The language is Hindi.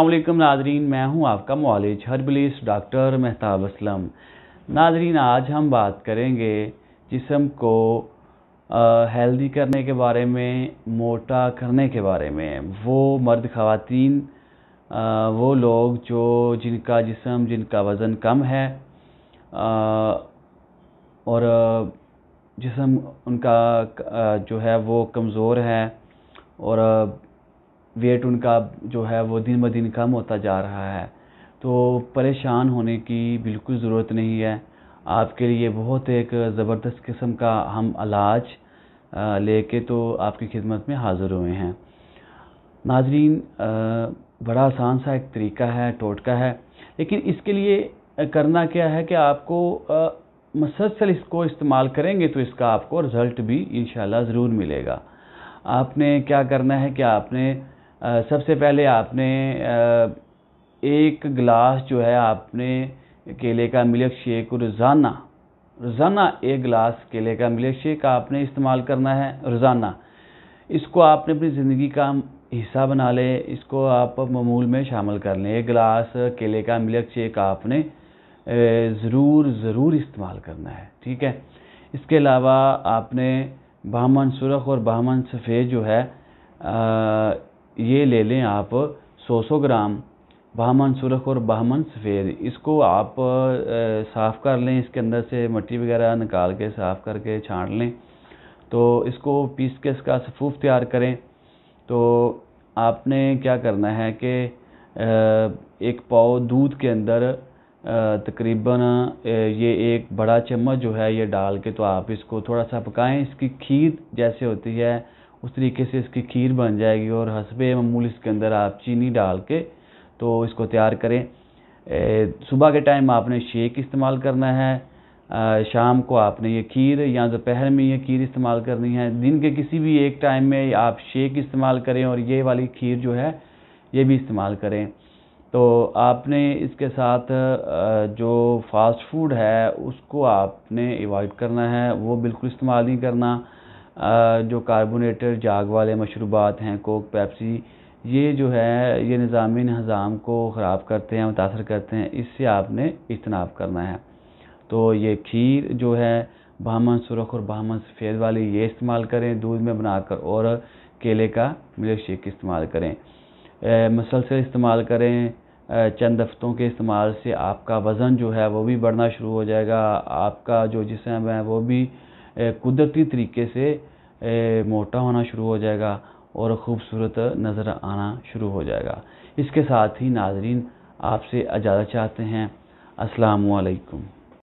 अल्लाम नाजरीन मैं हूं आपका मौलिज हर्बलिस्ट डॉक्टर महताब असलम नाजरीन आज हम बात करेंगे जिसम को हेल्दी करने के बारे में मोटा करने के बारे में वो मर्द ख़वातीन वो लोग जो जिनका जिसम जिनका वज़न कम है आ, और जिसम उनका जो है वो कमज़ोर है और वेट उनका जो है वो दिन ब दिन कम होता जा रहा है तो परेशान होने की बिल्कुल ज़रूरत नहीं है आपके लिए बहुत एक ज़बरदस्त किस्म का हम इलाज लेके तो आपकी खिदमत में हाज़िर हुए हैं नाजरीन बड़ा आसान सा एक तरीका है टोटका है लेकिन इसके लिए करना क्या है कि आपको मसलसल इसको इस्तेमाल करेंगे तो इसका आपको रिज़ल्ट भी इन ज़रूर मिलेगा आपने क्या करना है कि आपने सबसे पहले आपने एक गिलास जो है आपने केले का मिल्क शेक रोज़ाना रोज़ाना एक गिलास केले का मिल्क शेक आपने इस्तेमाल करना है रोज़ाना इसको आपने अपनी ज़िंदगी का हिस्सा बना लें इसको आप ममूल में शामिल कर लें एक गिलास केले का मिल्क शेक आपने ज़रूर ज़रूर इस्तेमाल करना है ठीक है इसके अलावा आपने बामन सुरख और बामन सफ़ेद जो है ये ले लें आप 100-100 ग्राम बहमन सुरख और बहमन सफ़ेद इसको आप साफ़ कर लें इसके अंदर से मट्टी वगैरह निकाल के साफ़ करके छाँट लें तो इसको पीस के इसका सफ़ूफ तैयार करें तो आपने क्या करना है कि एक पाव दूध के अंदर तकरीबन ये एक बड़ा चम्मच जो है ये डाल के तो आप इसको थोड़ा सा पकाएं इसकी खीर जैसे होती है उस तरीके से इसकी खीर बन जाएगी और हसबे ममूल इसके अंदर आप चीनी डाल के तो इसको तैयार करें सुबह के टाइम आपने शेक इस्तेमाल करना है शाम को आपने ये खीर या दोपहर में ये खीर इस्तेमाल करनी है दिन के किसी भी एक टाइम में आप शेक इस्तेमाल करें और ये वाली खीर जो है ये भी इस्तेमाल करें तो आपने इसके साथ जो फास्ट फूड है उसको आपने एवॉइड करना है वो बिल्कुल इस्तेमाल नहीं करना जो कार्बोनेटर जाग वाले मशरूबात हैं कोक पेप्सी ये जो है ये निज़ाम हज़ाम को ख़राब करते हैं मुतासर करते हैं इससे आपने इजतनाब करना है तो ये खीर जो है बहमन सुरख और बहमन सफ़ेद वाली ये इस्तेमाल करें दूध में बनाकर और केले का मिल्क शेक इस्तेमाल करें मसलसल इस्तेमाल करें चंद हफ्तों के इस्तेमाल से आपका वज़न जो है वो भी बढ़ना शुरू हो जाएगा आपका जो जिसम है वो भी कुदरती तरीके से मोटा होना शुरू हो जाएगा और ख़ूबसूरत नज़र आना शुरू हो जाएगा इसके साथ ही नाजरीन आपसे इजाज़त चाहते हैं असलकम